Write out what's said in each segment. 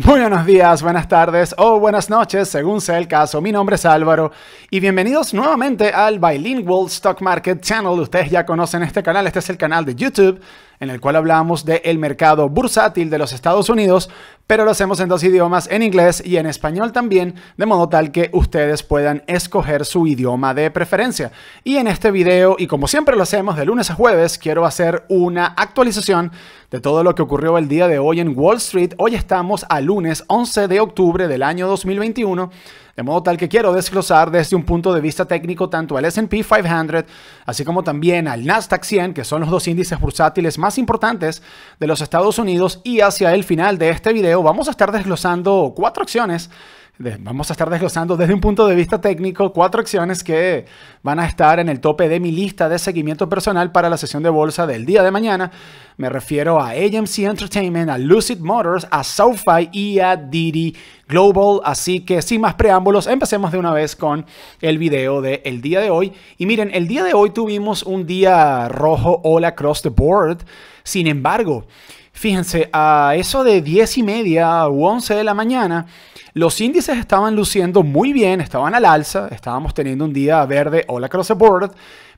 Muy buenos días, buenas tardes o buenas noches, según sea el caso. Mi nombre es Álvaro y bienvenidos nuevamente al Bilingual Stock Market Channel. Ustedes ya conocen este canal, este es el canal de YouTube en el cual hablamos del mercado bursátil de los Estados Unidos, pero lo hacemos en dos idiomas, en inglés y en español también, de modo tal que ustedes puedan escoger su idioma de preferencia. Y en este video, y como siempre lo hacemos de lunes a jueves, quiero hacer una actualización de todo lo que ocurrió el día de hoy en Wall Street. Hoy estamos a lunes 11 de octubre del año 2021 de modo tal que quiero desglosar desde un punto de vista técnico tanto al SP 500, así como también al Nasdaq 100, que son los dos índices bursátiles más importantes de los Estados Unidos, y hacia el final de este video vamos a estar desglosando cuatro acciones vamos a estar desglosando desde un punto de vista técnico cuatro acciones que van a estar en el tope de mi lista de seguimiento personal para la sesión de bolsa del día de mañana. Me refiero a AMC Entertainment, a Lucid Motors, a SoFi y a Didi Global. Así que sin más preámbulos, empecemos de una vez con el video del el día de hoy. Y miren, el día de hoy tuvimos un día rojo all across the board. Sin embargo, Fíjense, a eso de 10 y media u 11 de la mañana, los índices estaban luciendo muy bien, estaban al alza, estábamos teniendo un día verde o la the board,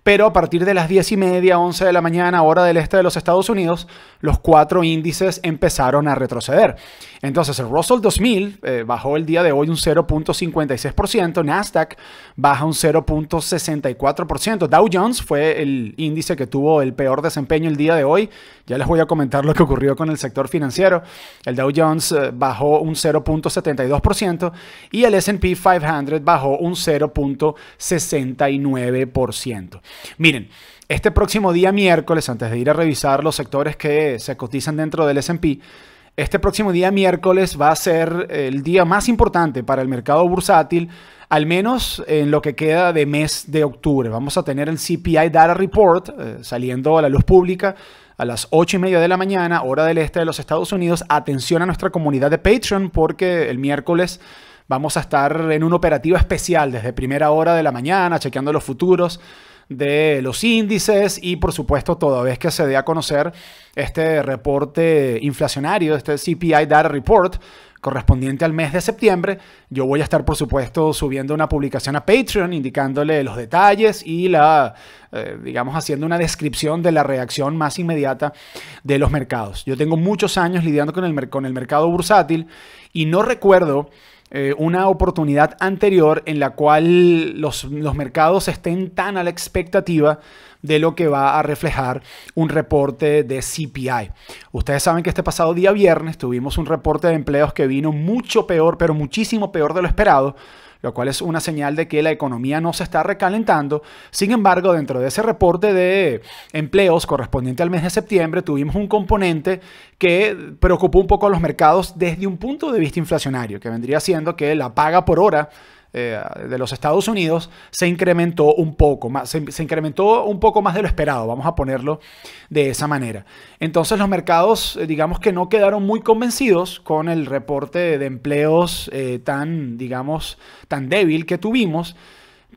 pero a partir de las 10 y media, 11 de la mañana, hora del este de los Estados Unidos, los cuatro índices empezaron a retroceder. Entonces el Russell 2000 eh, bajó el día de hoy un 0.56%, Nasdaq baja un 0.64%, Dow Jones fue el índice que tuvo el peor desempeño el día de hoy, ya les voy a comentar lo que ocurrió con el sector financiero, el Dow Jones eh, bajó un 0.72% y el SP 500 bajó un 0.69%. Miren, este próximo día miércoles, antes de ir a revisar los sectores que se cotizan dentro del SP, este próximo día miércoles va a ser el día más importante para el mercado bursátil, al menos en lo que queda de mes de octubre. Vamos a tener el CPI Data Report eh, saliendo a la luz pública a las 8 y media de la mañana, hora del este de los Estados Unidos. Atención a nuestra comunidad de Patreon porque el miércoles vamos a estar en un operativa especial desde primera hora de la mañana, chequeando los futuros de los índices y por supuesto toda vez que se dé a conocer este reporte inflacionario, este CPI Data Report correspondiente al mes de septiembre, yo voy a estar por supuesto subiendo una publicación a Patreon indicándole los detalles y la, eh, digamos, haciendo una descripción de la reacción más inmediata de los mercados. Yo tengo muchos años lidiando con el, con el mercado bursátil y no recuerdo eh, una oportunidad anterior en la cual los, los mercados estén tan a la expectativa de lo que va a reflejar un reporte de CPI. Ustedes saben que este pasado día viernes tuvimos un reporte de empleos que vino mucho peor, pero muchísimo peor de lo esperado lo cual es una señal de que la economía no se está recalentando. Sin embargo, dentro de ese reporte de empleos correspondiente al mes de septiembre, tuvimos un componente que preocupó un poco a los mercados desde un punto de vista inflacionario, que vendría siendo que la paga por hora eh, de los Estados Unidos se incrementó un poco más, se, incrementó un poco más de lo esperado, vamos a ponerlo de esa manera. Entonces los mercados, eh, digamos que no quedaron muy convencidos con el reporte de empleos eh, tan, digamos, tan débil que tuvimos,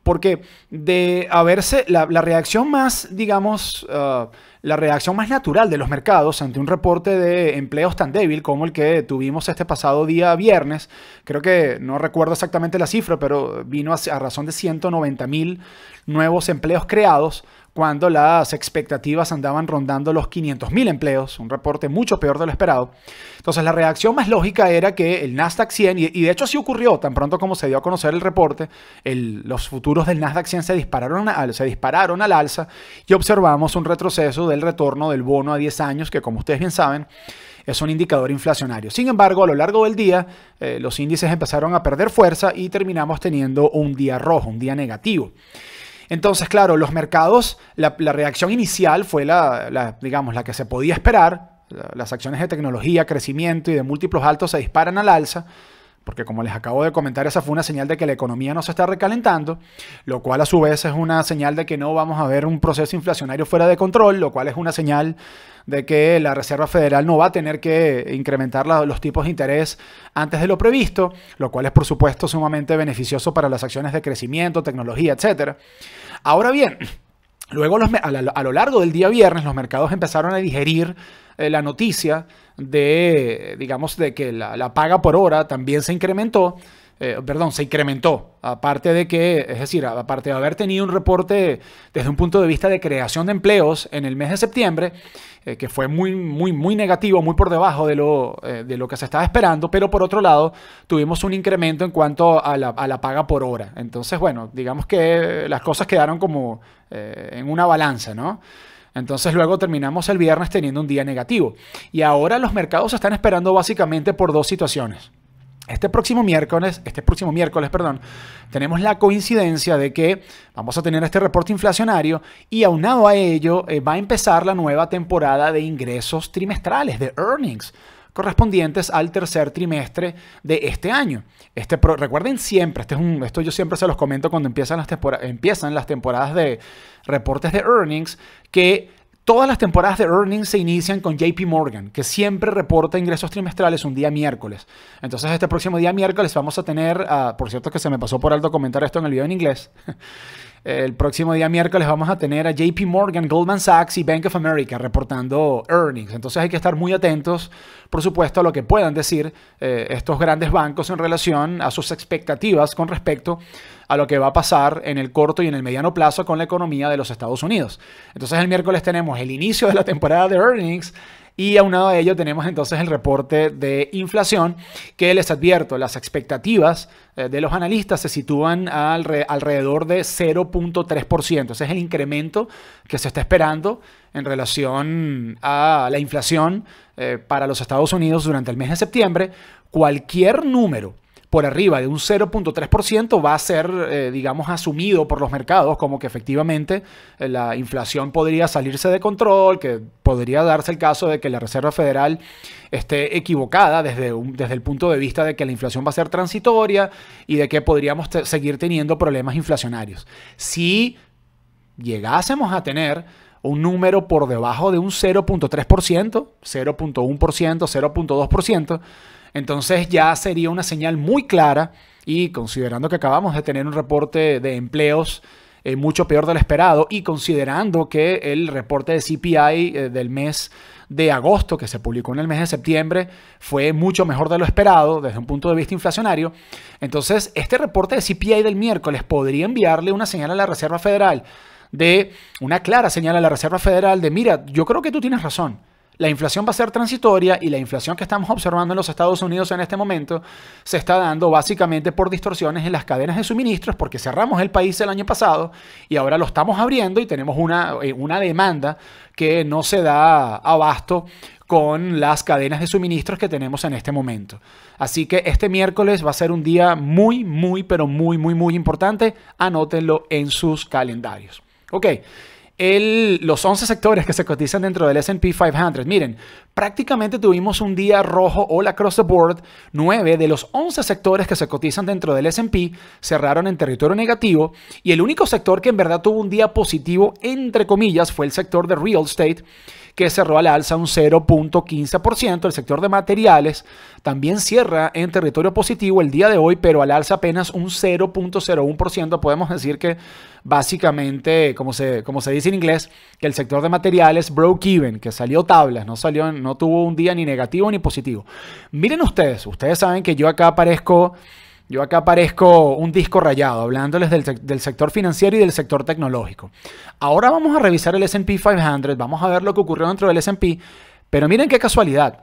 porque de haberse, la, reacción más, digamos, ah, la reacción más natural de los mercados ante un reporte de empleos tan débil como el que tuvimos este pasado día viernes. Creo que no recuerdo exactamente la cifra, pero vino a, razón de 190.000 mil nuevos empleos creados cuando las expectativas andaban rondando los 500.000 empleos, un reporte mucho peor de lo esperado. Entonces la reacción más lógica era que el Nasdaq 100, y de hecho así ocurrió, tan pronto como se dio a conocer el reporte, los futuros del Nasdaq 100 se dispararon, al alza y observamos un retroceso del retorno del bono a 10 años, que como ustedes bien saben, es un indicador inflacionario. Sin embargo, a lo largo del día, eh, los índices empezaron a perder fuerza y terminamos teniendo un día rojo, un día negativo. Entonces, claro, los mercados, la, reacción inicial fue la, la, digamos, la que se podía esperar. Las acciones de tecnología, crecimiento y de múltiplos altos se disparan al alza, porque como les acabo de comentar, esa fue una señal de que la economía no se está recalentando, lo cual a su vez es una señal de que no vamos a ver un proceso inflacionario fuera de control, lo cual es una señal de que la Reserva Federal no va a tener que incrementar los tipos de interés antes de lo previsto, lo cual es por supuesto sumamente beneficioso para las acciones de crecimiento, tecnología, etc. Ahora bien, luego a, lo largo del día viernes los mercados empezaron a digerir eh, la noticia de, digamos, de que la, paga por hora también se incrementó eh, perdón, se incrementó. Aparte de que, es decir, aparte de haber tenido un reporte desde un punto de vista de creación de empleos en el mes de septiembre, eh, que fue muy, muy, muy negativo, muy por debajo de lo, eh, de lo que se estaba esperando, pero por otro lado, tuvimos un incremento en cuanto a la, a la paga por hora. Entonces, bueno, digamos que las cosas quedaron como en una balanza, ¿no? Entonces luego terminamos el viernes teniendo un día negativo. Y ahora los mercados están esperando básicamente por dos situaciones. Este próximo miércoles, este próximo miércoles, perdón, tenemos la coincidencia de que vamos a tener este reporte inflacionario y aunado a ello eh, va a empezar la nueva temporada de ingresos trimestrales, de earnings correspondientes al tercer trimestre de este año. Este, recuerden siempre, este esto yo siempre se los comento cuando empiezan las, empiezan las temporadas de reportes de earnings, que Todas las temporadas de earnings se inician con JP Morgan, que siempre reporta ingresos trimestrales un día miércoles. Entonces este próximo día miércoles vamos a tener, ah, por cierto que se me pasó por alto comentar esto en el video en inglés, el próximo día miércoles vamos a tener a JP Morgan, Goldman Sachs y Bank of America reportando earnings. Entonces hay que estar muy atentos, por supuesto, a lo que puedan decir eh, estos grandes bancos en relación a sus expectativas con respecto a lo que va a pasar en el corto y en el mediano plazo con la economía de los Estados Unidos. Entonces el miércoles tenemos el inicio de la temporada de earnings, y aunado a ello tenemos entonces el reporte de inflación que les advierto, las expectativas eh, de los analistas se sitúan alrededor de 0.3%. Ese es el incremento que se está esperando en relación a la inflación eh, para los Estados Unidos durante el mes de septiembre. Cualquier número por arriba de un 0.3% va a ser, eh, digamos, asumido por los mercados como que efectivamente eh, la inflación podría salirse de control, que podría darse el caso de que la Reserva Federal esté equivocada desde, desde el punto de vista de que la inflación va a ser transitoria y de que podríamos seguir teniendo problemas inflacionarios. Si llegásemos a tener un número por debajo de un 0.3%, 0.1%, 0.2%, entonces ya sería una señal muy clara y considerando que acabamos de tener un reporte de empleos eh, mucho peor de lo esperado y considerando que el reporte de CPI eh, del mes de agosto que se publicó en el mes de septiembre fue mucho mejor de lo esperado desde un punto de vista inflacionario. Entonces, este reporte de CPI del miércoles podría enviarle una señal a la Reserva Federal de una clara señal a la Reserva Federal de mira, yo creo que tú tienes razón. La inflación va a ser transitoria y la inflación que estamos observando en los Estados Unidos en este momento se está dando básicamente por distorsiones en las cadenas de suministros porque cerramos el país el año pasado y ahora lo estamos abriendo y tenemos una, eh, una demanda que no se da abasto con las cadenas de suministros que tenemos en este momento. Así que este miércoles va a ser un día muy, muy, pero muy, muy, muy importante. Anótenlo en sus calendarios. Ok el, los 11 sectores que se cotizan dentro del SP 500. Miren, prácticamente tuvimos un día rojo all across the board. 9 de los 11 sectores que se cotizan dentro del SP cerraron en territorio negativo y el único sector que en verdad tuvo un día positivo, entre comillas, fue el sector de real estate que cerró al alza un 0.15%. El sector de materiales también cierra en territorio positivo el día de hoy, pero al alza apenas un 0.01%. Podemos decir que básicamente, como se, como se dice en inglés, que el sector de materiales broke even, que salió tablas, no salió en, no tuvo un día ni negativo ni positivo. Miren ustedes, ustedes saben que yo acá aparezco... Yo acá aparezco un disco rayado, hablándoles del, sector financiero y del sector tecnológico. Ahora vamos a revisar el SP 500, vamos a ver lo que ocurrió dentro del SP, pero miren qué casualidad.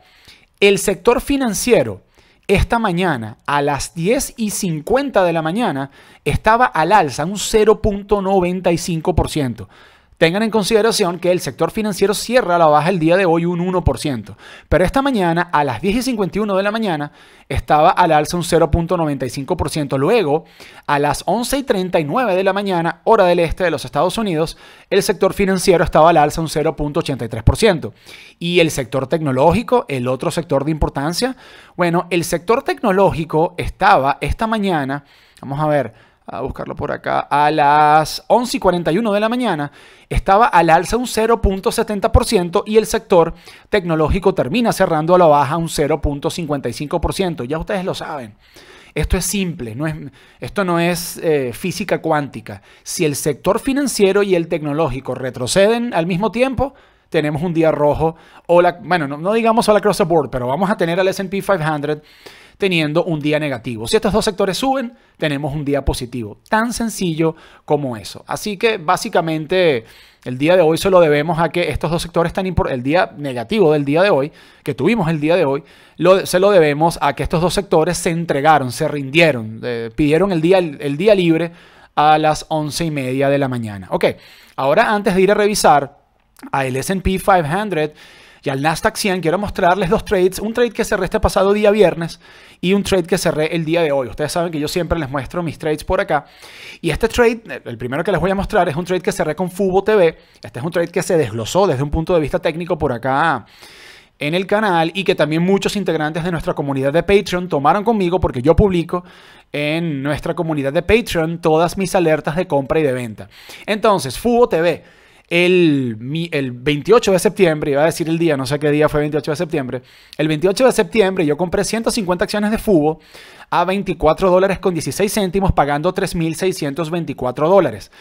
El sector financiero esta mañana a las 10 y 50 de la mañana estaba al alza un 0.95%. Tengan en consideración que el sector financiero cierra la baja el día de hoy un 1%, pero esta mañana a las 10 y 51 de la mañana estaba al alza un 0.95%. Luego, a las 11 y 39 de la mañana, hora del este de los Estados Unidos, el sector financiero estaba al alza un 0.83%. Y el sector tecnológico, el otro sector de importancia, bueno, el sector tecnológico estaba esta mañana, vamos a ver, a buscarlo por acá, a las 11 y 41 de la mañana, estaba al alza un 0.70% y el sector tecnológico termina cerrando a la baja un 0.55%. Ya ustedes lo saben. Esto es simple, no es, esto no es eh, física cuántica. Si el sector financiero y el tecnológico retroceden al mismo tiempo, tenemos un día rojo. O la, bueno, no, digamos la la the board, pero vamos a tener al SP 500 teniendo un día negativo. Si estos dos sectores suben, tenemos un día positivo. Tan sencillo como eso. Así que básicamente el día de hoy se lo debemos a que estos dos sectores tan importantes, el día negativo del día de hoy, que tuvimos el día de hoy, se lo debemos a que estos dos sectores se entregaron, se rindieron, eh, pidieron el día, el día libre a las once y media de la mañana. Ok, ahora antes de ir a revisar al SP 500 y al Nasdaq 100 quiero mostrarles dos trades, un trade que cerré este pasado día viernes y un trade que cerré el día de hoy. Ustedes saben que yo siempre les muestro mis trades por acá. Y este trade, el primero que les voy a mostrar es un trade que cerré con Fubo TV. Este es un trade que se desglosó desde un punto de vista técnico por acá en el canal y que también muchos integrantes de nuestra comunidad de Patreon tomaron conmigo porque yo publico en nuestra comunidad de Patreon todas mis alertas de compra y de venta. Entonces, Fubo TV el, el 28 de septiembre, iba a decir el día, no sé qué día fue 28 de septiembre, el 28 de septiembre yo compré 150 acciones de Fubo a 24 dólares con 16 céntimos pagando 3.624 dólares.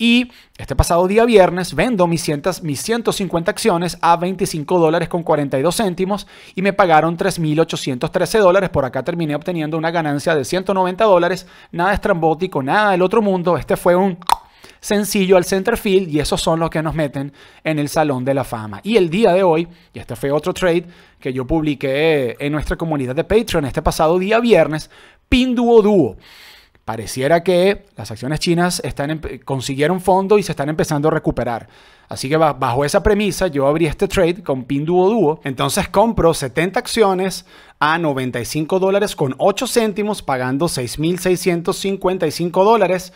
Y este pasado día viernes vendo mis, mis 150 acciones a 25 dólares con 42 céntimos y me pagaron 3.813 dólares. Por acá terminé obteniendo una ganancia de 190 dólares. Nada estrambótico, nada del otro mundo. Este fue un sencillo al center field y esos son los que nos meten en el Salón de la Fama. Y el día de hoy, y este fue otro trade que yo publiqué en nuestra comunidad de Patreon este pasado día viernes, Pin Duo Duo. Pareciera que las acciones chinas están consiguieron fondo y se están empezando a recuperar. Así que bajo esa premisa yo abrí este trade con Pin Duo Duo. Entonces compro 70 acciones a 95 dólares con 8 céntimos pagando 6.655 dólares.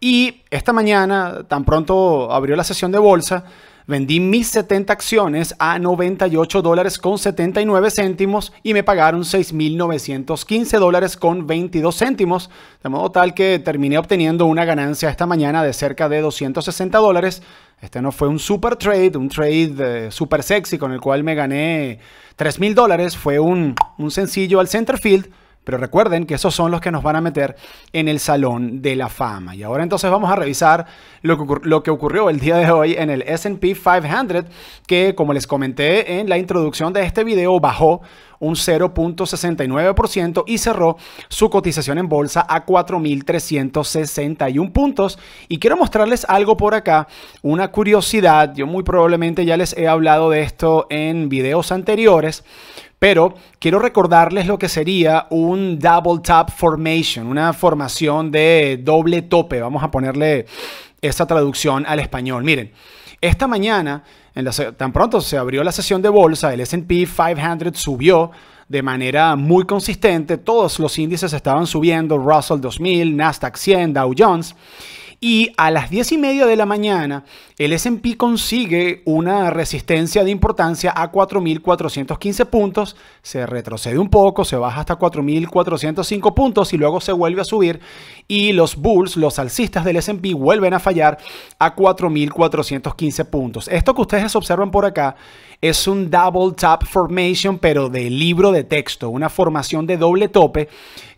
Y esta mañana, tan pronto abrió la sesión de bolsa, vendí mis 70 acciones a 98 dólares con 79 céntimos y me pagaron 6.915 dólares con 22 céntimos, de modo tal que terminé obteniendo una ganancia esta mañana de cerca de 260 dólares. Este no fue un super trade, un trade eh, super sexy con el cual me gané 3.000 dólares, fue un, un sencillo al center field pero recuerden que esos son los que nos van a meter en el Salón de la Fama. Y ahora entonces vamos a revisar lo que, ocurrió el día de hoy en el SP 500, que como les comenté en la introducción de este video, bajó un 0.69% y cerró su cotización en bolsa a 4.361 puntos. Y quiero mostrarles algo por acá, una curiosidad, yo muy probablemente ya les he hablado de esto en videos anteriores, pero quiero recordarles lo que sería un double tap formation, una formación de doble tope, vamos a ponerle esa traducción al español. Miren, esta mañana tan pronto se abrió la sesión de bolsa, el SP 500 subió de manera muy consistente, todos los índices estaban subiendo, Russell 2000, Nasdaq 100, Dow Jones. Y a las 10 y media de la mañana, el SP consigue una resistencia de importancia a 4.415 puntos, se retrocede un poco, se baja hasta 4.405 puntos y luego se vuelve a subir. Y los bulls, los alcistas del SP, vuelven a fallar a 4.415 puntos. Esto que ustedes observan por acá es un double tap formation, pero de libro de texto, una formación de doble tope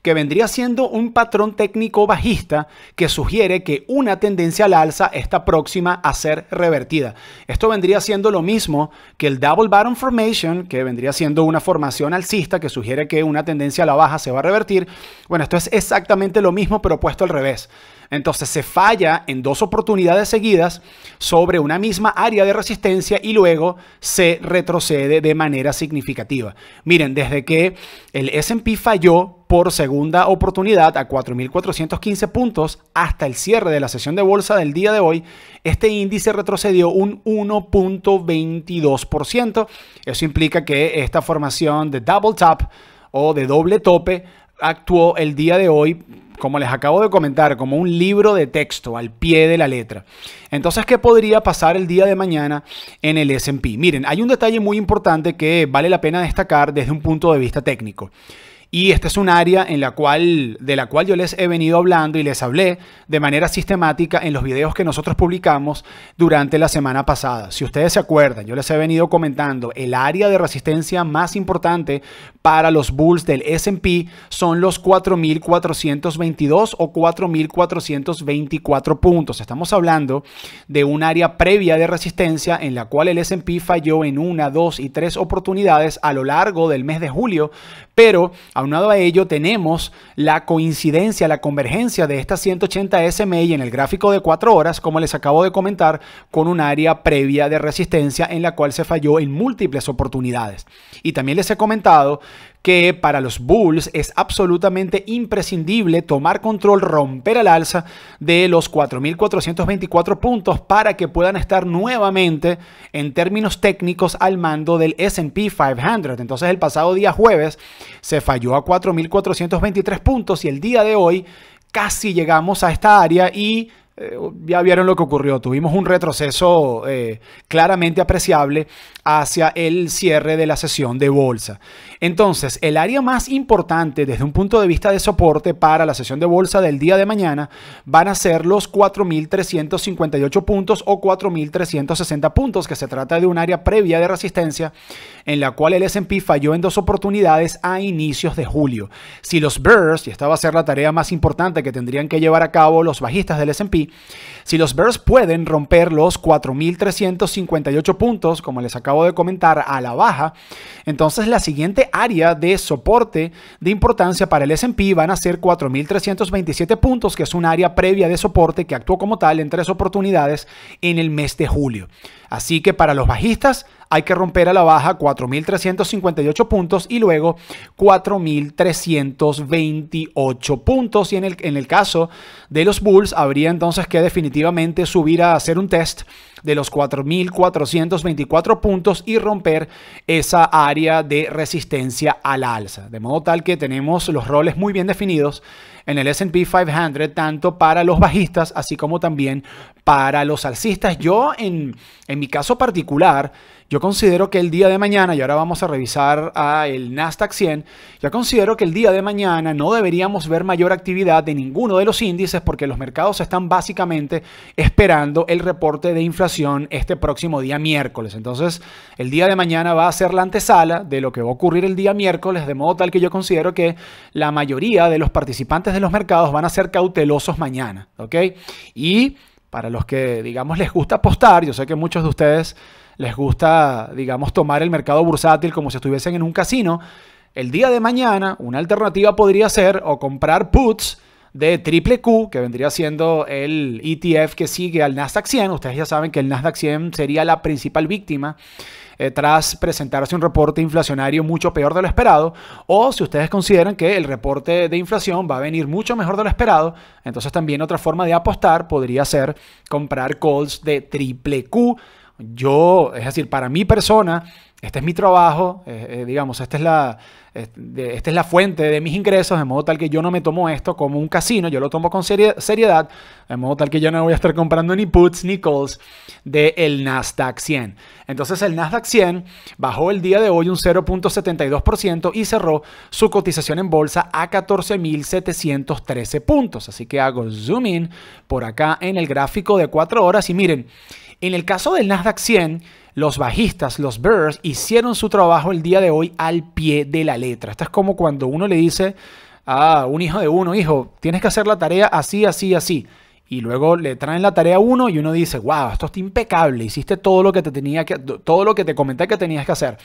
que vendría siendo un patrón técnico bajista que sugiere que una tendencia al alza está próxima a ser revertida. Esto vendría siendo lo mismo que el Double Bottom Formation, que vendría siendo una formación alcista que sugiere que una tendencia a la baja se va a revertir. Bueno, esto es exactamente lo mismo pero puesto al revés. Entonces se falla en dos oportunidades seguidas sobre una misma área de resistencia y luego se retrocede de manera significativa. Miren, desde que el SP falló por segunda oportunidad a 4.415 puntos hasta el cierre de la sesión de bolsa del día de hoy, este índice retrocedió un 1.22%. Eso implica que esta formación de double tap o de doble tope actuó el día de hoy, como les acabo de comentar, como un libro de texto al pie de la letra. Entonces, ¿qué podría pasar el día de mañana en el SP? Miren, hay un detalle muy importante que vale la pena destacar desde un punto de vista técnico. Y esta es un área en la cual, de la cual yo les he venido hablando y les hablé de manera sistemática en los videos que nosotros publicamos durante la semana pasada. Si ustedes se acuerdan, yo les he venido comentando, el área de resistencia más importante para los bulls del SP son los 4.422 o 4.424 puntos. Estamos hablando de un área previa de resistencia en la cual el SP falló en una, dos y tres oportunidades a lo largo del mes de julio, pero aunado a ello tenemos la coincidencia, la convergencia de esta 180 SMI en el gráfico de 4 horas, como les acabo de comentar, con un área previa de resistencia en la cual se falló en múltiples oportunidades. Y también les he comentado que para los Bulls es absolutamente imprescindible tomar control, romper al alza de los 4.424 puntos para que puedan estar nuevamente en términos técnicos al mando del SP 500. Entonces el pasado día jueves se falló a 4.423 puntos y el día de hoy casi llegamos a esta área y eh, ya vieron lo que ocurrió. Tuvimos un retroceso eh, claramente apreciable hacia el cierre de la sesión de bolsa. Entonces, el área más importante desde un punto de vista de soporte para la sesión de bolsa del día de mañana van a ser los 4.358 puntos o 4.360 puntos, que se trata de un área previa de resistencia en la cual el SP falló en dos oportunidades a inicios de julio. Si los Bears, y esta va a ser la tarea más importante que tendrían que llevar a cabo los bajistas del SP, si los Bears pueden romper los 4.358 puntos, como les acabo de comentar, a la baja, entonces la siguiente área de soporte de importancia para el SP van a ser 4.327 puntos, que es un área previa de soporte que actuó como tal en tres oportunidades en el mes de julio. Así que para los bajistas hay que romper a la baja 4.358 puntos y luego 4.328 puntos. Y en el, en el caso de los Bulls habría entonces que definitivamente subir a hacer un test de los 4.424 puntos y romper esa área de resistencia al alza. De modo tal que tenemos los roles muy bien definidos en el SP 500, tanto para los bajistas, así como también para los alcistas. Yo, en, en mi caso particular, yo considero que el día de mañana, y ahora vamos a revisar a el Nasdaq 100, yo considero que el día de mañana no deberíamos ver mayor actividad de ninguno de los índices porque los mercados están básicamente esperando el reporte de inflación este próximo día miércoles. Entonces, el día de mañana va a ser la antesala de lo que va a ocurrir el día miércoles, de modo tal que yo considero que la mayoría de los participantes de los mercados van a ser cautelosos mañana, ¿ok? Y para los que, digamos, les gusta apostar, yo sé que muchos de ustedes les gusta, digamos, tomar el mercado bursátil como si estuviesen en un casino, el día de mañana una alternativa podría ser o comprar puts de triple Q, que vendría siendo el ETF que sigue al Nasdaq 100. Ustedes ya saben que el Nasdaq 100 sería la principal víctima eh, tras presentarse un reporte inflacionario mucho peor de lo esperado. O si ustedes consideran que el reporte de inflación va a venir mucho mejor de lo esperado, entonces también otra forma de apostar podría ser comprar calls de triple Q yo, es decir, para mi persona, este es mi trabajo, eh, eh, digamos, esta es, la, es la fuente de mis ingresos, de modo tal que yo no me tomo esto como un casino, yo lo tomo con seriedad, de modo tal que yo no voy a estar comprando ni puts ni calls del el Nasdaq 100. Entonces el Nasdaq 100 bajó el día de hoy un 0.72% y cerró su cotización en bolsa a 14.713 puntos. Así que hago zoom in por acá en el gráfico de 4 horas y miren, en el caso del Nasdaq 100, los bajistas, los bears, hicieron su trabajo el día de hoy al pie de la letra. Esto es como cuando uno le dice a un hijo de uno, hijo, tienes que hacer la tarea así, así, así. Y luego le traen la tarea uno y uno dice, wow, esto está impecable, hiciste todo lo que te tenía que, todo lo que te comenté que tenías que hacer.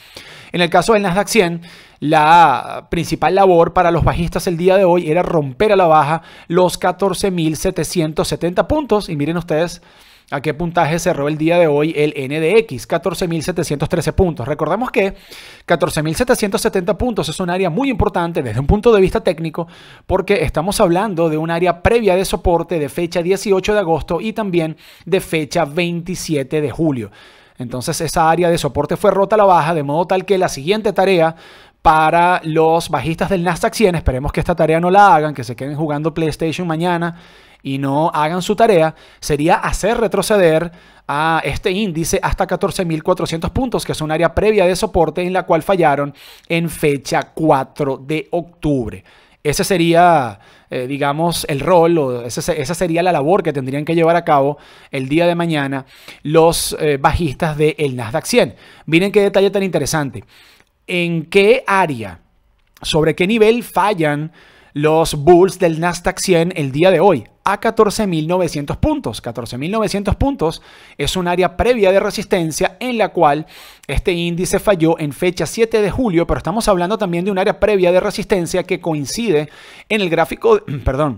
En el caso del Nasdaq 100, la principal labor para los bajistas el día de hoy era romper a la baja los 14.770 puntos. Y miren ustedes, a qué puntaje cerró el día de hoy el NDX, 14.713 puntos. Recordemos que 14.770 puntos es un área muy importante desde un punto de vista técnico porque estamos hablando de un área previa de soporte de fecha 18 de agosto y también de fecha 27 de julio. Entonces esa área de soporte fue rota a la baja, de modo tal que la siguiente tarea para los bajistas del Nasdaq 100, esperemos que esta tarea no la hagan, que se queden jugando PlayStation mañana y no hagan su tarea sería hacer retroceder a este índice hasta 14.400 puntos, que es un área previa de soporte en la cual fallaron en fecha 4 de octubre. Ese sería, eh, digamos, el rol o esa sería la labor que tendrían que llevar a cabo el día de mañana los eh, bajistas del Nasdaq 100. Miren qué detalle tan interesante. ¿En qué área, sobre qué nivel fallan los bulls del Nasdaq 100 el día de hoy? a 14.900 puntos. 14.900 puntos es un área previa de resistencia en la cual este índice falló en fecha 7 de julio, pero estamos hablando también de un área previa de resistencia que coincide en el gráfico, perdón,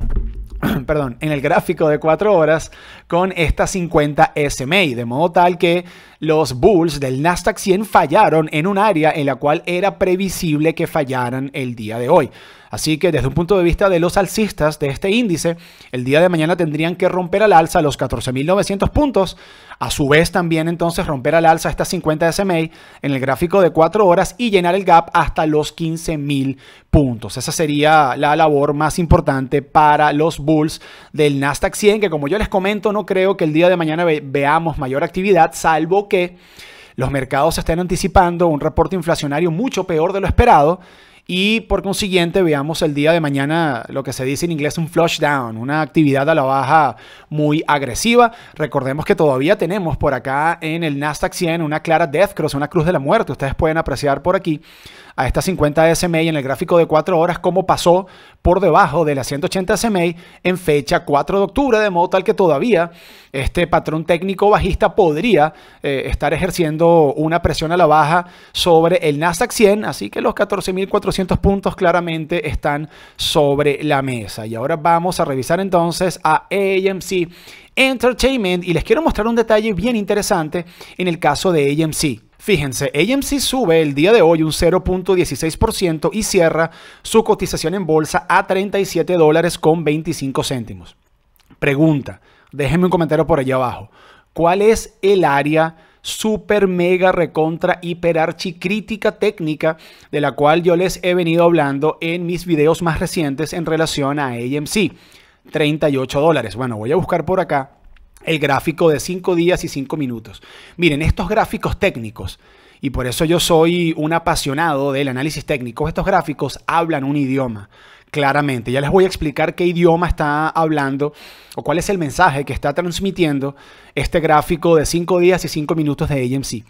perdón, en el gráfico de 4 horas con esta 50 SMA, de modo tal que los bulls del Nasdaq 100 fallaron en un área en la cual era previsible que fallaran el día de hoy. Así que desde un punto de vista de los alcistas de este índice, el día de mañana tendrían que romper al alza los 14.900 puntos, a su vez también entonces romper al alza estas 50 SMA en el gráfico de 4 horas y llenar el gap hasta los 15.000 puntos. Esa sería la labor más importante para los bulls del Nasdaq 100, que como yo les comento, no creo que el día de mañana veamos mayor actividad, salvo que los mercados estén anticipando un reporte inflacionario mucho peor de lo esperado y por consiguiente veamos el día de mañana lo que se dice en inglés un flush down, una actividad a la baja muy agresiva. Recordemos que todavía tenemos por acá en el Nasdaq 100 una clara death cross, una cruz de la muerte, ustedes pueden apreciar por aquí, a esta 50 SMA en el gráfico de 4 horas cómo pasó por debajo de la 180 SMA en fecha 4 de octubre, de modo tal que todavía este patrón técnico bajista podría eh, estar ejerciendo una presión a la baja sobre el Nasdaq 100, así que los 14.400 puntos claramente están sobre la mesa. Y ahora vamos a revisar entonces a AMC Entertainment y les quiero mostrar un detalle bien interesante en el caso de AMC. Fíjense, AMC sube el día de hoy un 0.16% y cierra su cotización en bolsa a 37 dólares con 25 céntimos. Pregunta, déjenme un comentario por allá abajo. ¿Cuál es el área super mega recontra hiper crítica técnica de la cual yo les he venido hablando en mis videos más recientes en relación a AMC? 38 dólares. Bueno, voy a buscar por acá el gráfico de 5 días y 5 minutos. Miren, estos gráficos técnicos, y por eso yo soy un apasionado del análisis técnico, estos gráficos hablan un idioma. Claramente, ya les voy a explicar qué idioma está hablando o cuál es el mensaje que está transmitiendo este gráfico de 5 días y 5 minutos de AMC.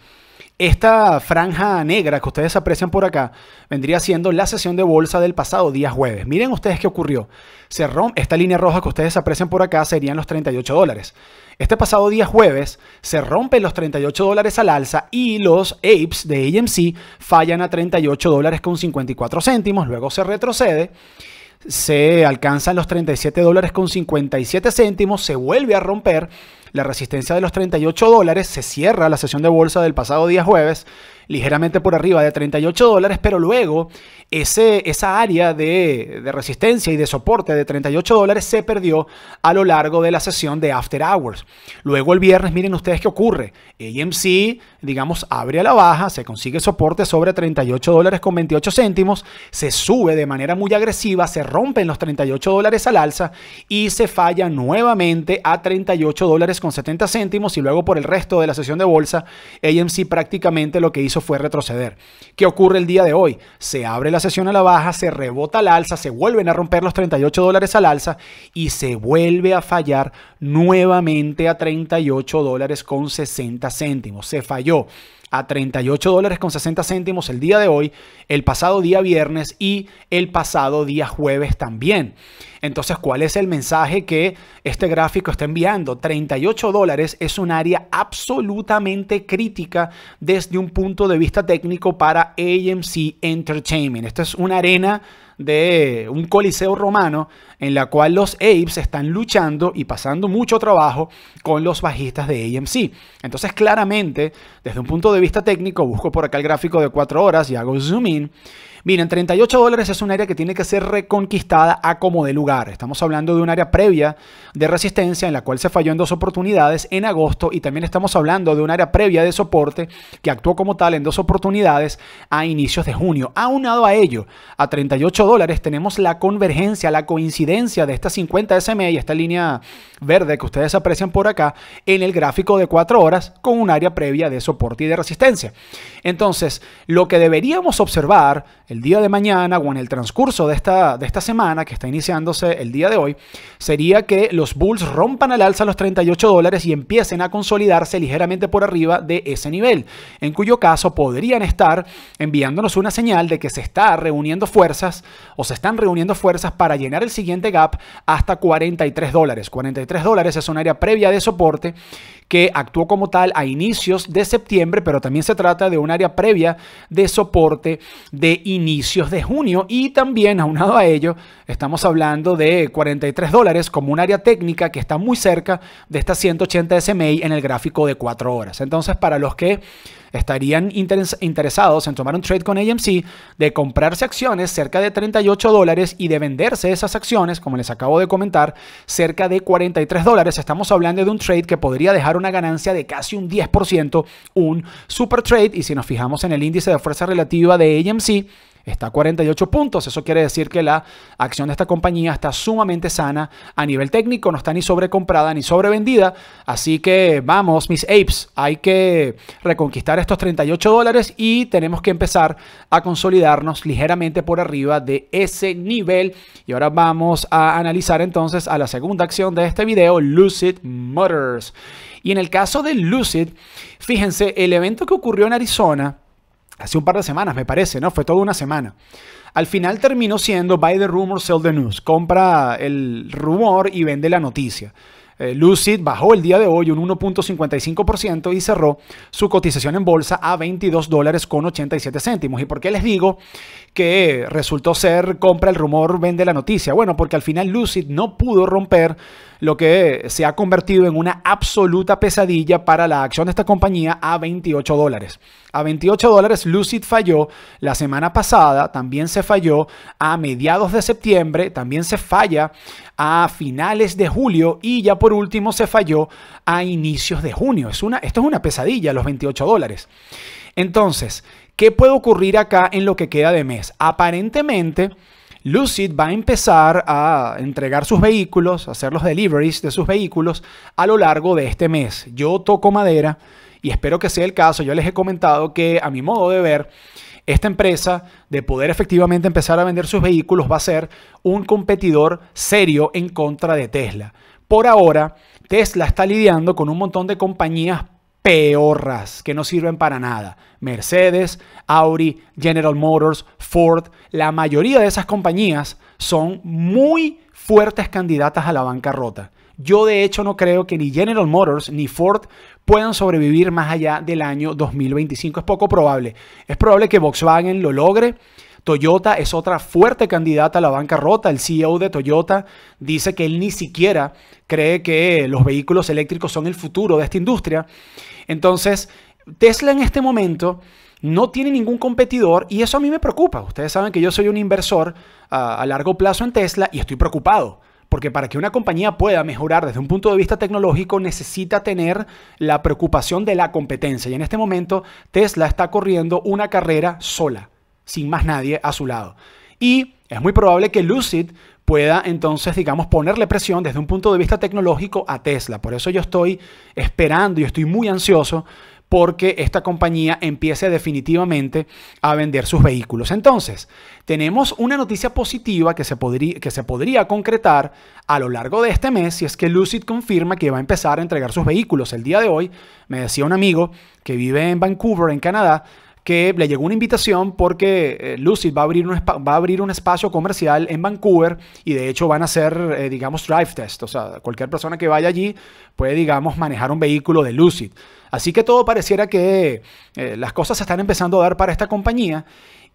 Esta franja negra que ustedes aprecian por acá vendría siendo la sesión de bolsa del pasado día jueves. Miren ustedes qué ocurrió. Se esta línea roja que ustedes aprecian por acá serían los 38 dólares. Este pasado día jueves se rompen los 38 dólares al alza y los apes de AMC fallan a 38 dólares con 54 céntimos. Luego se retrocede se alcanzan los 37 dólares con 57 céntimos, se vuelve a romper la resistencia de los 38 dólares, se cierra la sesión de bolsa del pasado día jueves ligeramente por arriba de 38 dólares, pero luego ese, esa área de, de resistencia y de soporte de 38 dólares se perdió a lo largo de la sesión de After Hours. Luego el viernes, miren ustedes qué ocurre. AMC, digamos, abre a la baja, se consigue soporte sobre 38 dólares con 28 céntimos, se sube de manera muy agresiva, se rompen los 38 dólares al alza y se falla nuevamente a 38 dólares con 70 céntimos y luego por el resto de la sesión de bolsa, AMC prácticamente lo que hizo fue retroceder. ¿Qué ocurre el día de hoy? Se abre la sesión a la baja, se rebota al alza, se vuelven a romper los 38 dólares al alza y se vuelve a fallar nuevamente a 38 dólares con 60 céntimos. Se falló a 38 dólares con 60 céntimos el día de hoy, el pasado día viernes y el pasado día jueves también. Entonces, ¿cuál es el mensaje que este gráfico está enviando? 38 dólares es un área absolutamente crítica desde un punto de vista técnico para AMC Entertainment. Esto es una arena de un coliseo romano en la cual los Apes están luchando y pasando mucho trabajo con los bajistas de AMC. Entonces claramente, desde un punto de vista técnico, busco por acá el gráfico de cuatro horas y hago zoom in Miren, 38 dólares es un área que tiene que ser reconquistada a como de lugar. Estamos hablando de un área previa de resistencia en la cual se falló en dos oportunidades en agosto y también estamos hablando de un área previa de soporte que actuó como tal en dos oportunidades a inicios de junio. Aunado a ello, a 38 dólares tenemos la convergencia, la coincidencia de esta 50 SMA y esta línea verde que ustedes aprecian por acá en el gráfico de 4 horas con un área previa de soporte y de resistencia. Entonces, lo que deberíamos observar, el día de mañana o en el transcurso de esta, de esta semana que está iniciándose el día de hoy sería que los Bulls rompan al alza los 38 dólares y empiecen a consolidarse ligeramente por arriba de ese nivel, en cuyo caso podrían estar enviándonos una señal de que se está reuniendo fuerzas o se están reuniendo fuerzas para llenar el siguiente gap hasta 43 dólares. 43 dólares es un área previa de soporte que actuó como tal a inicios de septiembre, pero también se trata de un área previa de soporte de inicio inicios de junio y también aunado a ello estamos hablando de 43 dólares como un área técnica que está muy cerca de esta 180 SMI en el gráfico de 4 horas. Entonces para los que estarían interesados en tomar un trade con AMC de comprarse acciones cerca de 38 dólares y de venderse esas acciones, como les acabo de comentar, cerca de 43 dólares. Estamos hablando de un trade que podría dejar una ganancia de casi un 10%, un super trade. Y si nos fijamos en el índice de fuerza relativa de AMC, Está a 48 puntos. Eso quiere decir que la acción de esta compañía está sumamente sana a nivel técnico. No está ni sobrecomprada ni sobrevendida. Así que vamos, mis apes. Hay que reconquistar estos 38 dólares y tenemos que empezar a consolidarnos ligeramente por arriba de ese nivel. Y ahora vamos a analizar entonces a la segunda acción de este video, Lucid Motors. Y en el caso de Lucid, fíjense, el evento que ocurrió en Arizona hace un par de semanas, me parece, ¿no? Fue toda una semana. Al final terminó siendo buy the rumor, sell the news. Compra el rumor y vende la noticia. Eh, Lucid bajó el día de hoy un 1.55% y cerró su cotización en bolsa a $22.87. dólares con ¿Y por qué les digo que resultó ser compra el rumor, vende la noticia. Bueno, porque al final Lucid no pudo romper lo que se ha convertido en una absoluta pesadilla para la acción de esta compañía a 28 dólares. A 28 dólares Lucid falló la semana pasada, también se falló a mediados de septiembre, también se falla a finales de julio y ya por último se falló a inicios de junio. Es una, esto es una pesadilla, los 28 dólares. Entonces, ¿Qué puede ocurrir acá en lo que queda de mes? Aparentemente, Lucid va a empezar a entregar sus vehículos, a hacer los deliveries de sus vehículos a lo largo de este mes. Yo toco madera y espero que sea el caso. Yo les he comentado que a mi modo de ver, esta empresa de poder efectivamente empezar a vender sus vehículos va a ser un competidor serio en contra de Tesla. Por ahora, Tesla está lidiando con un montón de compañías peorras que no sirven para nada. Mercedes, Audi, General Motors, Ford, la mayoría de esas compañías son muy fuertes candidatas a la bancarrota. Yo de hecho no creo que ni General Motors ni Ford puedan sobrevivir más allá del año 2025. Es poco probable. Es probable que Volkswagen lo logre. Toyota es otra fuerte candidata a la bancarrota. El CEO de Toyota dice que él ni siquiera cree que los vehículos eléctricos son el futuro de esta industria. Entonces, Tesla en este momento no tiene ningún competidor y eso a mí me preocupa. Ustedes saben que yo soy un inversor ah, a, largo plazo en Tesla y estoy preocupado. Porque para que una compañía pueda mejorar desde un punto de vista tecnológico necesita tener la preocupación de la competencia. Y en este momento Tesla está corriendo una carrera sola, sin más nadie a su lado. Y es muy probable que Lucid pueda entonces, digamos, ponerle presión desde un punto de vista tecnológico a Tesla. Por eso yo estoy esperando y estoy muy ansioso porque esta compañía empiece definitivamente a vender sus vehículos. Entonces, tenemos una noticia positiva que se, podría, que se podría concretar a lo largo de este mes Y es que Lucid confirma que va a empezar a entregar sus vehículos. El día de hoy me decía un amigo que vive en Vancouver, en Canadá, que le llegó una invitación porque eh, Lucid va a, abrir un va a abrir un espacio comercial en Vancouver y de hecho van a hacer, eh, digamos, drive test. O sea, cualquier persona que vaya allí puede, digamos, manejar un vehículo de Lucid. Así que todo pareciera que eh, las cosas se están empezando a dar para esta compañía.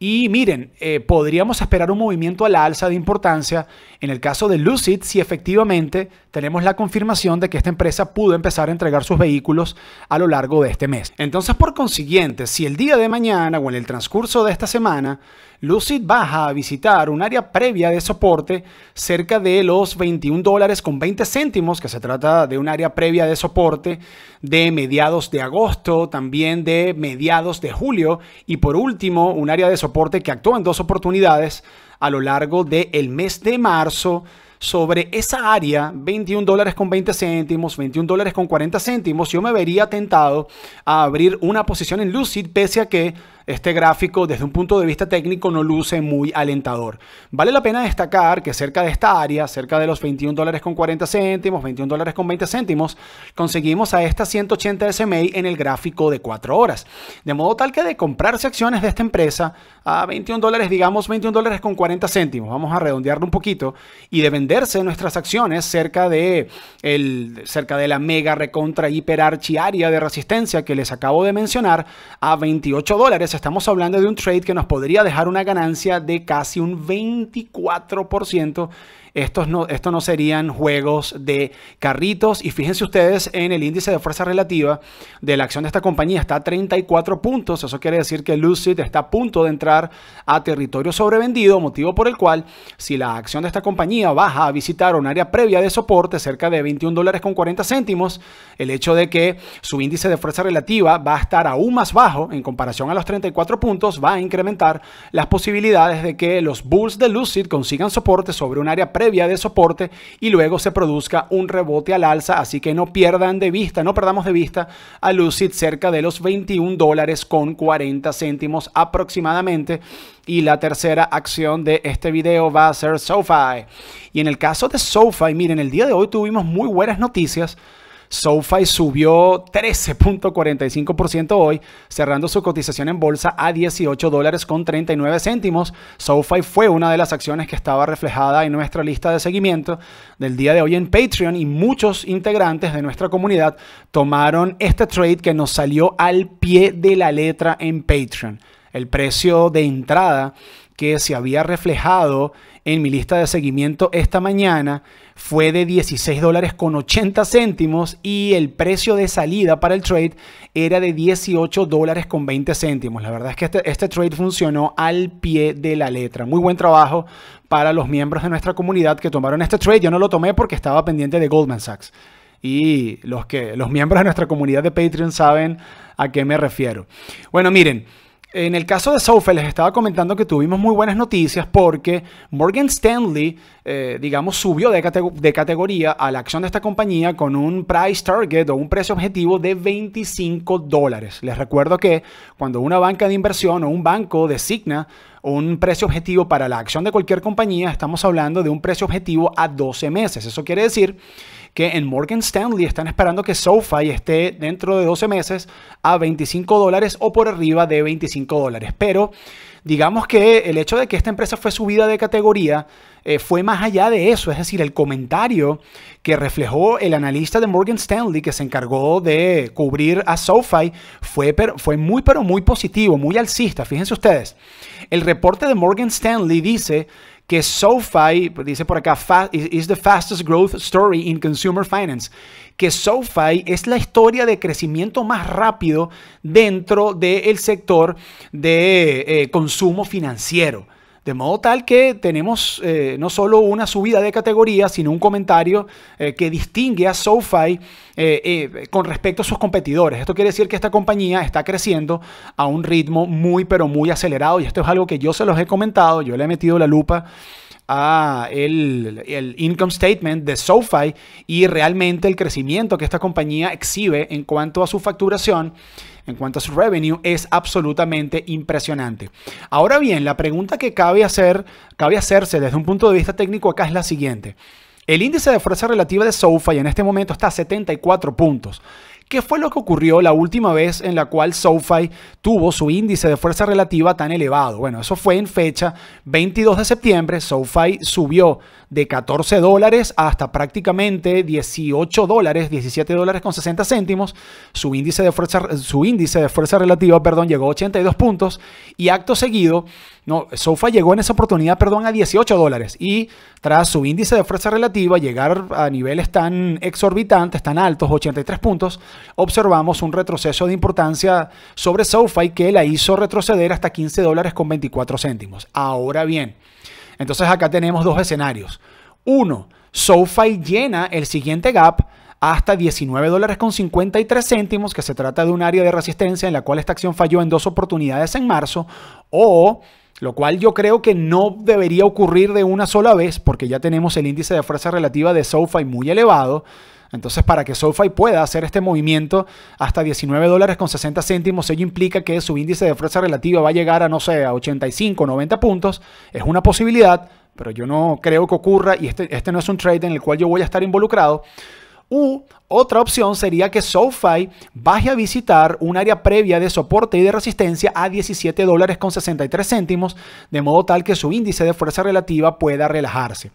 Y miren, podríamos esperar un movimiento a la alza de importancia en el caso de Lucid si efectivamente tenemos la confirmación de que esta empresa pudo empezar a entregar sus vehículos a lo largo de este mes. Entonces, por consiguiente, si el día de mañana o en el transcurso de esta semana, Lucid baja a visitar un área previa de soporte cerca de los 21 dólares con 20 céntimos, que se trata de un área previa de soporte de mediados de agosto, también de mediados de julio y por último un área de soporte que actuó en dos oportunidades a lo largo del mes de marzo sobre esa área, 21 dólares con 20 céntimos, 21 dólares con 40 céntimos, yo me vería tentado a abrir una posición en Lucid, pese a que este gráfico desde un punto de vista técnico no luce muy alentador. Vale la pena destacar que cerca de esta área, cerca de los 21 dólares con 40 céntimos, 21 dólares con 20 céntimos, conseguimos a esta 180 SMI en el gráfico de 4 horas. De modo tal que de comprarse acciones de esta empresa a 21 dólares, digamos 21 dólares con 40 céntimos, vamos a redondearlo un poquito, y de venderse nuestras acciones cerca de, el, cerca de la mega recontra hiperarchiaria de resistencia que les acabo de mencionar a 28 dólares estamos hablando de un trade que nos podría dejar una ganancia de casi un 24% estos no, esto no serían juegos de carritos. Y fíjense ustedes en el índice de fuerza relativa de la acción de esta compañía. Está a 34 puntos. Eso quiere decir que Lucid está a punto de entrar a territorio sobrevendido, motivo por el cual si la acción de esta compañía baja a visitar un área previa de soporte cerca de 21 dólares con 40 céntimos, el hecho de que su índice de fuerza relativa va a estar aún más bajo en comparación a los 34 puntos va a incrementar las posibilidades de que los bulls de Lucid consigan soporte sobre un área previa previa de soporte y luego se produzca un rebote al alza. Así que no pierdan de vista, no perdamos de vista a Lucid cerca de los 21 dólares con 40 céntimos aproximadamente. Y la tercera acción de este video va a ser SoFi. Y en el caso de SoFi, miren, el día de hoy tuvimos muy buenas noticias. SoFi subió 13.45% hoy, cerrando su cotización en bolsa a 18 dólares con 39 céntimos. SoFi fue una de las acciones que estaba reflejada en nuestra lista de seguimiento del día de hoy en Patreon y muchos integrantes de nuestra comunidad tomaron este trade que nos salió al pie de la letra en Patreon. El precio de entrada que se había reflejado en mi lista de seguimiento esta mañana fue de 16 dólares con 80 céntimos y el precio de salida para el trade era de 18 dólares con 20 céntimos. La verdad es que este, este trade funcionó al pie de la letra. Muy buen trabajo para los miembros de nuestra comunidad que tomaron este trade. Yo no lo tomé porque estaba pendiente de Goldman Sachs y los que los miembros de nuestra comunidad de Patreon saben a qué me refiero. Bueno, miren, en el caso de Sofa les estaba comentando que tuvimos muy buenas noticias porque Morgan Stanley, eh, digamos, subió de, de, categoría a la acción de esta compañía con un price target o un precio objetivo de 25 dólares. Les recuerdo que cuando una banca de inversión o un banco designa un precio objetivo para la acción de cualquier compañía, estamos hablando de un precio objetivo a 12 meses. Eso quiere decir que en Morgan Stanley están esperando que SoFi esté dentro de 12 meses a 25 dólares o por arriba de 25 dólares. Pero digamos que el hecho de que esta empresa fue subida de categoría eh, fue más allá de eso, es decir, el comentario que reflejó el analista de Morgan Stanley que se encargó de cubrir a SoFi fue, fue muy pero muy positivo, muy alcista, fíjense ustedes. El reporte de Morgan Stanley dice que SoFi, dice por acá, is the fastest growth story in consumer finance, que SoFi es la historia de crecimiento más rápido dentro del sector de eh, consumo financiero. De modo tal que tenemos eh, no solo una subida de categoría, sino un comentario eh, que distingue a SoFi eh, con respecto a sus competidores. Esto quiere decir que esta compañía está creciendo a un ritmo muy, pero muy acelerado. Y esto es algo que yo se los he comentado, yo le he metido la lupa a el, el, income statement de SoFi y realmente el crecimiento que esta compañía exhibe en cuanto a su facturación, en cuanto a su revenue, es absolutamente impresionante. Ahora bien, la pregunta que cabe, hacer, cabe hacerse desde un punto de vista técnico acá es la siguiente. El índice de fuerza relativa de SoFi en este momento está a 74 puntos. ¿Qué fue lo que ocurrió la última vez en la cual SoFi tuvo su índice de fuerza relativa tan elevado. Bueno, eso fue en fecha 22 de septiembre, SoFi subió de 14 dólares hasta prácticamente 18 dólares, 17 dólares con 60 céntimos. Su índice de fuerza, su índice de fuerza relativa perdón, llegó a 82 puntos y acto seguido, no, SOFA llegó en esa oportunidad perdón, a 18 dólares y tras su índice de fuerza relativa llegar a niveles tan exorbitantes, tan altos, 83 puntos, observamos un retroceso de importancia sobre y que la hizo retroceder hasta 15 dólares con 24 céntimos. Ahora bien, entonces acá tenemos dos escenarios. Uno, SoFi llena el siguiente gap hasta 19 dólares con 53 céntimos, que se trata de un área de resistencia en la cual esta acción falló en dos oportunidades en marzo, o lo cual yo creo que no debería ocurrir de una sola vez, porque ya tenemos el índice de fuerza relativa de SoFi muy elevado. Entonces, para que SoFi pueda hacer este movimiento hasta 19 dólares con 60 céntimos, ello implica que su índice de fuerza relativa va a llegar a, no sé, a 85, 90 puntos. Es una posibilidad, pero yo no creo que ocurra y este, este no es un trade en el cual yo voy a estar involucrado. U otra opción sería que SoFi baje a visitar un área previa de soporte y de resistencia a 17 dólares con 63 céntimos, de modo tal que su índice de fuerza relativa pueda relajarse.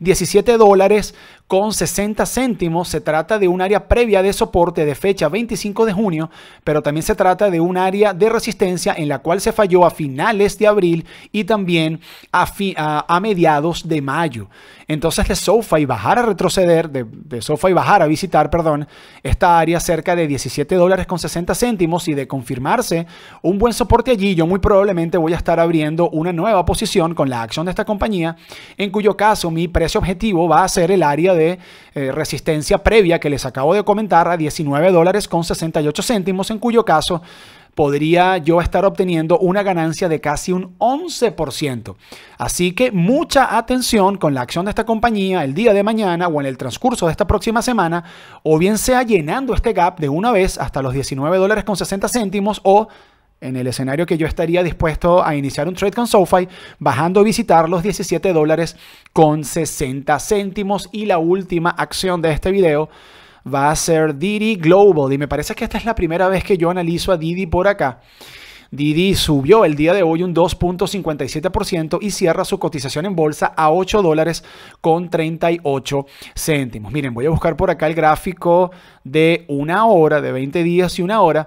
17 dólares con 60 céntimos se trata de un área previa de soporte de fecha 25 de junio, pero también se trata de un área de resistencia en la cual se falló a finales de abril y también a, mediados de mayo. Entonces de SoFi bajar a retroceder, de SoFi bajar a visitar, perdón, esta área cerca de 17 dólares con 60 céntimos y de confirmarse un buen soporte allí, yo muy probablemente voy a estar abriendo una nueva posición con la acción de esta compañía, en cuyo caso mi precio objetivo va a ser el área de eh, resistencia previa que les acabo de comentar a 19 dólares con 68 céntimos, en cuyo caso podría yo estar obteniendo una ganancia de casi un 11%. Así que mucha atención con la acción de esta compañía el día de mañana o en el transcurso de esta próxima semana, o bien sea llenando este gap de una vez hasta los 19 dólares con 60 céntimos o en el escenario que yo estaría dispuesto a iniciar un trade con SoFi, bajando a visitar los 17 dólares con 60 céntimos. Y la última acción de este video va a ser Didi Global. Y me parece que esta es la primera vez que yo analizo a Didi por acá. Didi subió el día de hoy un 2.57% y cierra su cotización en bolsa a 8 dólares con 38 céntimos. Miren, voy a buscar por acá el gráfico de una hora, de 20 días y una hora.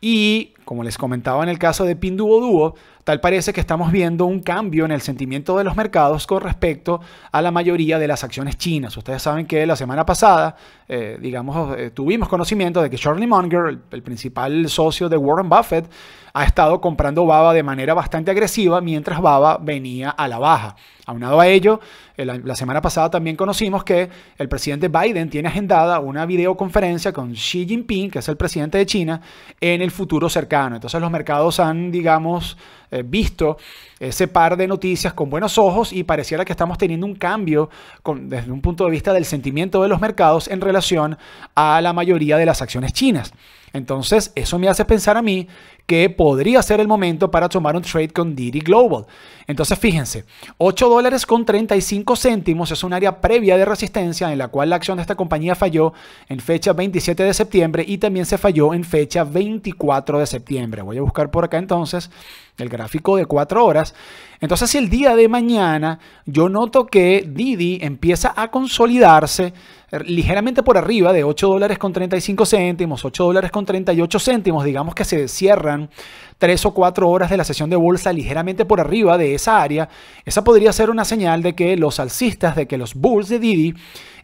Y como les comentaba en el caso de Pinduoduo, Tal parece que estamos viendo un cambio en el sentimiento de los mercados con respecto a la mayoría de las acciones chinas. Ustedes saben que la semana pasada, eh, digamos, eh, tuvimos conocimiento de que Charlie Munger, el principal socio de Warren Buffett, ha estado comprando Baba de manera bastante agresiva mientras Baba venía a la baja. Aunado a ello, la semana pasada también conocimos que el presidente Biden tiene agendada una videoconferencia con Xi Jinping, que es el presidente de China, en el futuro cercano. Entonces los mercados han, digamos, eh, visto ese par de noticias con buenos ojos y pareciera que estamos teniendo un cambio desde un punto de vista del sentimiento de los mercados en relación a la mayoría de las acciones chinas. Entonces, eso me hace pensar a mí que podría ser el momento para tomar un trade con Didi Global. Entonces fíjense, 8 dólares con 35 céntimos es un área previa de resistencia en la cual la acción de esta compañía falló en fecha 27 de septiembre y también se falló en fecha 24 de septiembre. Voy a buscar por acá entonces el gráfico de 4 horas. Entonces si el día de mañana yo noto que Didi empieza a consolidarse, Er, ligeramente por arriba de 8 dólares con 35 céntimos, 8 dólares con 38 céntimos, digamos que se cierran 3 o 4 horas de la sesión de bolsa ligeramente por arriba de esa área, esa podría ser una señal de que los alcistas, de que los bulls de Didi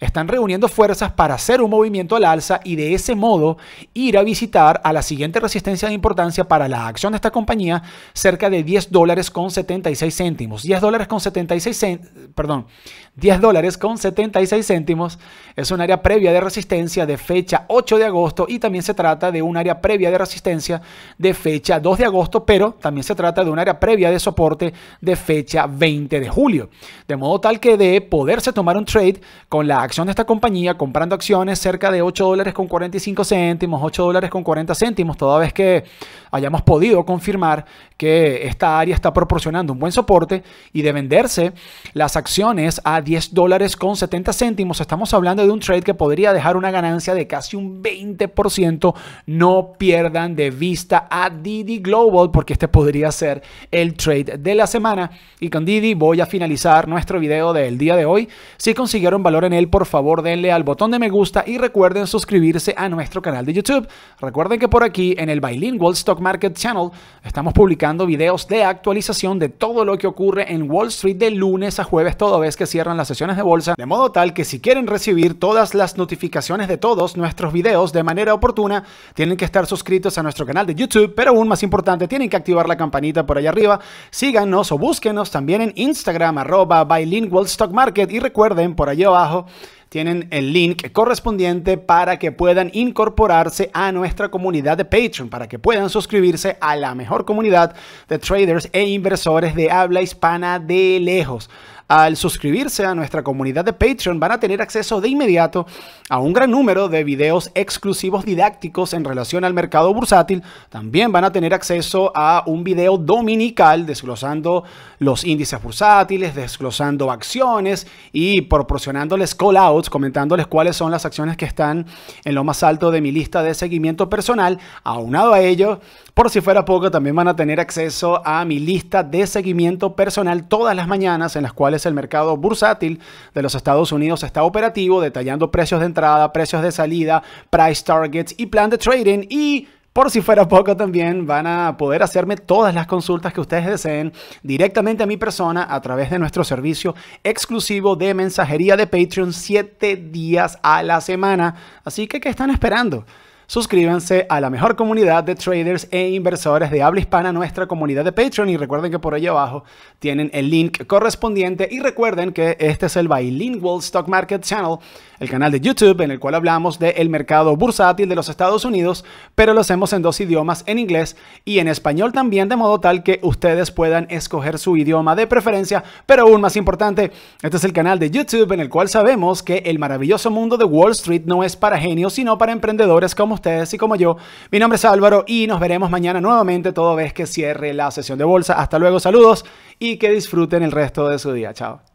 están reuniendo fuerzas para hacer un movimiento al alza y de ese modo ir a visitar a la siguiente resistencia de importancia para la acción de esta compañía cerca de 10 dólares con 76 céntimos, 10 dólares con 76 céntimos, perdón, 10 dólares con 76 céntimos. Es un área previa de resistencia de fecha 8 de agosto y también se trata de un área previa de resistencia de fecha 2 de agosto, pero también se trata de un área previa de soporte de fecha 20 de julio. De modo tal que de poderse tomar un trade con la acción de esta compañía, comprando acciones cerca de 8 dólares con 45 céntimos, 8 dólares con 40 céntimos, toda vez que hayamos podido confirmar que esta área está proporcionando un buen soporte y de venderse las acciones a 10 dólares con 70 céntimos. Estamos hablando de un trade que podría dejar una ganancia de casi un 20%. No pierdan de vista a Didi Global porque este podría ser el trade de la semana. Y con Didi voy a finalizar nuestro video del día de hoy. Si consiguieron valor en él, por favor denle al botón de me gusta y recuerden suscribirse a nuestro canal de YouTube. Recuerden que por aquí en el Bilingual Stock Market Channel estamos publicando videos de actualización de todo lo que ocurre en Wall Street de lunes a jueves, toda vez que cierran las sesiones de bolsa, de modo tal que si quieren recibir todas las notificaciones de todos nuestros videos de manera oportuna, tienen que estar suscritos a nuestro canal de YouTube, pero aún más importante, tienen que activar la campanita por allá arriba, síganos o búsquenos también en Instagram, arroba bilingual stock market y recuerden por allá abajo tienen el link correspondiente para que puedan incorporarse a nuestra comunidad de Patreon, para que puedan suscribirse a la mejor comunidad de traders e inversores de habla hispana de lejos al suscribirse a nuestra comunidad de Patreon van a tener acceso de inmediato a un gran número de videos exclusivos didácticos en relación al mercado bursátil. También van a tener acceso a un video dominical desglosando los índices bursátiles, desglosando acciones y proporcionándoles call outs, comentándoles cuáles son las acciones que están en lo más alto de mi lista de seguimiento personal. Aunado a ello, por si fuera poco, también van a tener acceso a mi lista de seguimiento personal todas las mañanas en las cuales el mercado bursátil de los Estados Unidos está operativo, detallando precios de entrada, precios de salida, price targets y plan de trading y por si fuera poco también van a poder hacerme todas las consultas que ustedes deseen directamente a mi persona a través de nuestro servicio exclusivo de mensajería de Patreon 7 días a la semana. Así que, ¿qué están esperando? suscríbanse a la mejor comunidad de traders e inversores de habla hispana, nuestra comunidad de Patreon. Y recuerden que por ahí abajo tienen el link correspondiente. Y recuerden que este es el Bilingual Stock Market Channel el canal de YouTube en el cual hablamos del mercado bursátil de los Estados Unidos, pero lo hacemos en dos idiomas, en inglés y en español también, de modo tal que ustedes puedan escoger su idioma de preferencia, pero aún más importante, este es el canal de YouTube en el cual sabemos que el maravilloso mundo de Wall Street no es para genios, sino para emprendedores como ustedes y como yo. Mi nombre es Álvaro y nos veremos mañana nuevamente toda vez que cierre la sesión de bolsa. Hasta luego, saludos y que disfruten el resto de su día. Chao.